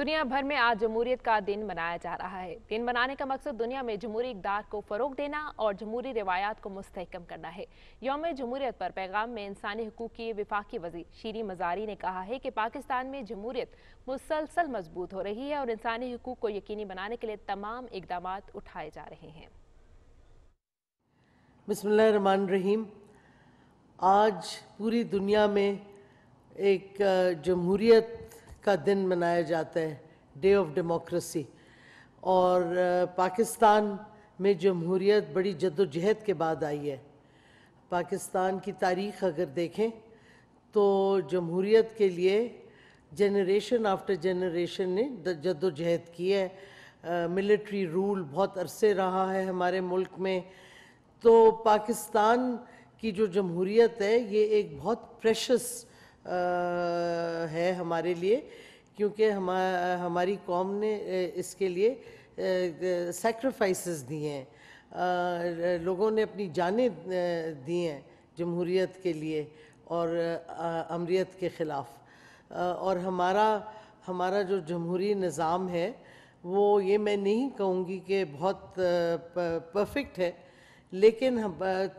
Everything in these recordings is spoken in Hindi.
दुनिया भर में आज जमहूरियत का दिन मनाया जा रहा है दिन मनाने का मकसद दुनिया में जमहूरी इकदार को फ़रोग देना और जमहूरी रवायात को मुस्तकम करना है योम जमहूरियत पर पैगाम में इंसानी हकूक़ की विफाक़ी वजी शीरी मजारी ने कहा है कि पाकिस्तान में जमहूरियत मुसलसल मजबूत हो रही है और इंसानी हकूक़ को यकीनी बनाने के लिए तमाम इकदाम उठाए जा रहे हैं आज पूरी दुनिया में एक जमहूरियत का दिन मनाया जाता है डे ऑफ डेमोक्रेसी और पाकिस्तान में जमहूरियत बड़ी जद्दोजहद के बाद आई है पाकिस्तान की तारीख अगर देखें तो जमहूरीत के लिए जनरेशन आफ्टर जनरेशन ने जद्दोजहद की है मिलिट्री रूल बहुत अरसे रहा है हमारे मुल्क में तो पाकिस्तान की जो जमहूरीत है ये एक बहुत प्रेशस है हमारे लिए क्योंकि हम हमारी कौम ने इसके लिए सेक्रीफाइसेस दिए हैं लोगों ने अपनी जानें दी हैं जमहूरीत के लिए और अमरीत के ख़िलाफ़ और हमारा हमारा जो जमहूरी निज़ाम है वो ये मैं नहीं कहूँगी कि बहुत परफेक्ट है लेकिन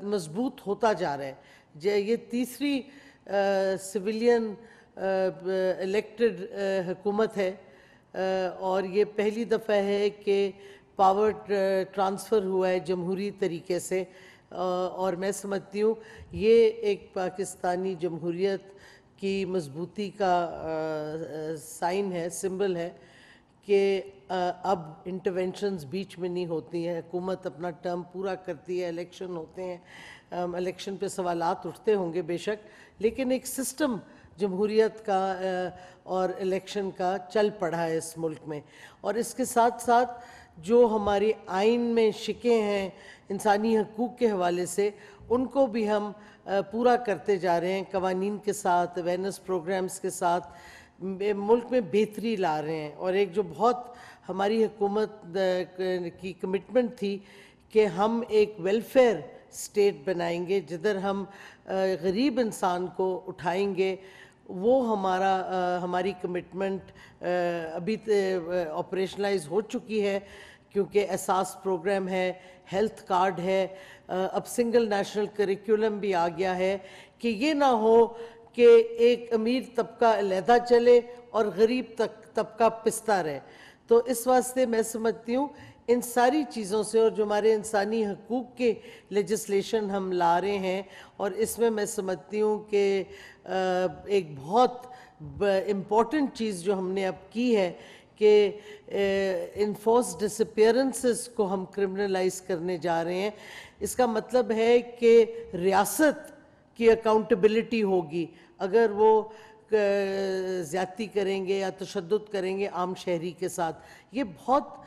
मजबूत होता जा रहा है ये तीसरी सिविलियन इलेक्टेड हुकूमत है और ये पहली दफ़ा है कि पावर ट्रांसफ़र हुआ है जमहूरी तरीके से और मैं समझती हूँ ये एक पाकिस्तानी जमहूरीत की मजबूती का साइन है सिंबल है कि अब इंटरवेंशंस बीच में नहीं होती हैं हुकूमत अपना टर्म पूरा करती है इलेक्शन होते हैं इलेक्शन पे सवालात उठते होंगे बेशक लेकिन एक सिस्टम जमहूरीत का और इलेक्शन का चल पड़ा है इस मुल्क में और इसके साथ साथ जो हमारी आइन में शिकें हैं इंसानी हकूक़ के हवाले से उनको भी हम पूरा करते जा रहे हैं कवानीन के साथ अवेयरनेस प्रोग्राम्स के साथ मुल्क में बेहतरी ला रहे हैं और एक जो बहुत हमारी हुकूमत की कमिटमेंट थी कि हम एक वेलफेयर स्टेट बनाएंगे जिधर हम गरीब इंसान को उठाएंगे वो हमारा आ, हमारी कमिटमेंट अभी ऑपरेशनलाइज हो चुकी है क्योंकि एहसास प्रोग्राम है हेल्थ कार्ड है अब सिंगल नेशनल करिकुलम भी आ गया है कि ये ना हो कि एक अमीर तबका अलहदा चले और गरीब तक तबका पिसता रहे तो इस वास्ते मैं समझती हूँ इन सारी चीज़ों से और जो हमारे इंसानी हकूक़ के लेजिस्लेशन हम ला रहे हैं और इसमें मैं समझती हूँ कि एक बहुत इम्पॉर्टेंट चीज़ जो हमने अब की है कि इन्फोर्स डिसपेयरेंसेस को हम क्रिमिनलाइज करने जा रहे हैं इसका मतलब है कि रियासत की अकाउंटेबिलिटी होगी अगर वो ज़्यादती करेंगे या तशद करेंगे आम शहरी के साथ ये बहुत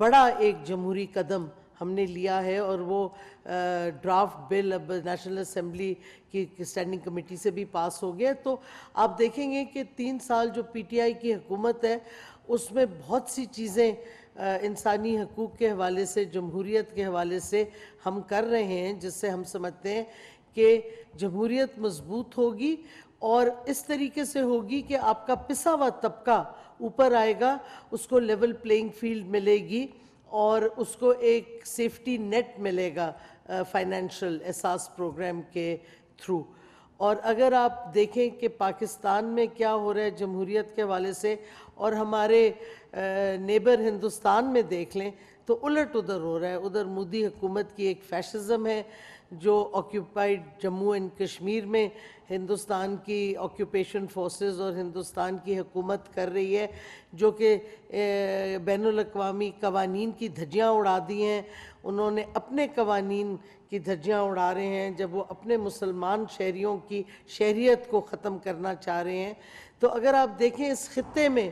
बड़ा एक जमहूरी कदम हमने लिया है और वो ड्राफ्ट बिल अब नेशनल असम्बली की स्टैंडिंग कमेटी से भी पास हो गया तो आप देखेंगे कि तीन साल जो पीटीआई की हुकूमत है उसमें बहुत सी चीज़ें इंसानी हकूक़ के हवाले से जमहूरीत के हवाले से हम कर रहे हैं जिससे हम समझते हैं कि जमहूरीत मजबूत होगी और इस तरीके से होगी कि आपका पिसा हुआ तबका ऊपर आएगा उसको लेवल प्लेइंग फील्ड मिलेगी और उसको एक सेफ्टी नेट मिलेगा फाइनेंशियल एहसास प्रोग्राम के थ्रू और अगर आप देखें कि पाकिस्तान में क्या हो रहा है जमहूरीत के हवाले से और हमारे नेबर हिंदुस्तान में देख लें तो उलट उधर हो रहा है उधर मोदी हुकूमत की एक फैशिज़म है जो ऑक्यूपाइड जम्मू एंड कश्मीर में हिंदुस्तान की ऑक्यूपेशन फोर्सेस और हिंदुस्तान की हुकूमत कर रही है जो कि बैन अवी कवानीन की धज्जियाँ उड़ा दी हैं उन्होंने अपने कवानीन की धज्जियाँ उड़ा रहे हैं जब वो अपने मुसलमान शहरीों की शहरीत को ख़त्म करना चाह रहे हैं तो अगर आप देखें इस खत्े में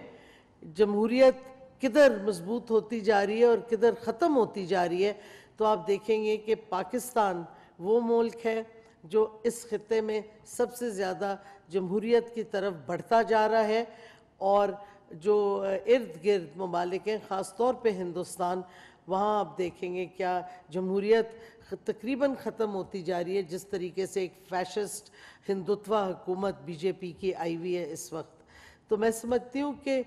जमहूरीत किधर मजबूत होती जा रही है और किधर ख़त्म होती जा रही है तो आप देखेंगे कि पाकिस्तान वो मुल्क है जो इस ख़त्े में सबसे ज़्यादा जमहूरीत की तरफ बढ़ता जा रहा है और जो इर्द गिर्द ममालिक हैं ख़ास तौर पर हिंदुस्तान वहाँ आप देखेंगे क्या जमहूरीत तकरीबन ख़त्म होती जा रही है जिस तरीके से एक फैशस्ट हिंदुत्वा हुकूमत बीजेपी की आई हुई है इस वक्त तो मैं समझती हूँ कि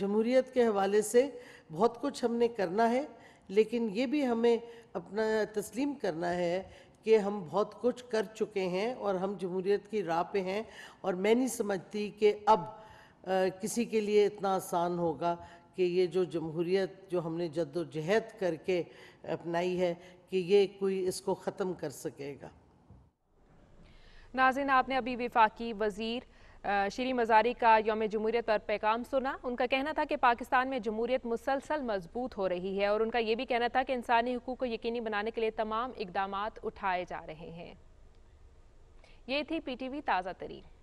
जमहूरीत के हवाले से बहुत कुछ हमने करना है लेकिन ये भी हमें अपना तस्लीम करना है कि हम बहुत कुछ कर चुके हैं और हम जमहूरीत की राह पे हैं और मैं नहीं समझती कि अब आ, किसी के लिए इतना आसान होगा कि ये जो जमहूरीत जो हमने जद्दोजहद करके अपनाई है कि ये कोई इसको ख़त्म कर सकेगा नाजिन आपने अभी विफाकी वज़ीर शीरी मजारी का योम जमहूरीत पर पैगाम सुना उनका कहना था कि पाकिस्तान में जमहूरीत मुसलसल मजबूत हो रही है और उनका यह भी कहना था कि इंसानी हकूक़ को यकीनी बनाने के लिए तमाम इकदाम उठाए जा रहे हैं ये थी पी टी वी ताज़ा तरीन